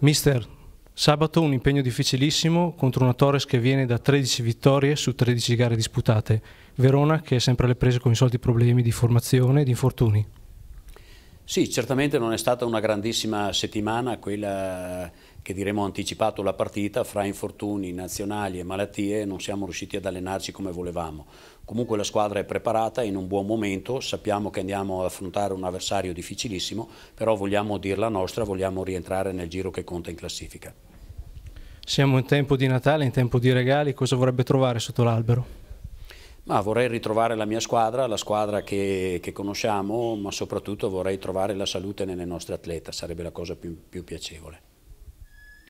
Mister, sabato un impegno difficilissimo contro una Torres che viene da 13 vittorie su 13 gare disputate. Verona che è sempre alle prese con i soliti problemi di formazione e di infortuni. Sì, certamente non è stata una grandissima settimana quella che diremo anticipato la partita, fra infortuni nazionali e malattie non siamo riusciti ad allenarci come volevamo. Comunque la squadra è preparata, in un buon momento, sappiamo che andiamo ad affrontare un avversario difficilissimo, però vogliamo dirla nostra, vogliamo rientrare nel giro che conta in classifica. Siamo in tempo di Natale, in tempo di regali, cosa vorrebbe trovare sotto l'albero? Ma vorrei ritrovare la mia squadra, la squadra che, che, conosciamo, ma soprattutto vorrei trovare la salute nelle nostre atlete, sarebbe la cosa più, più piacevole.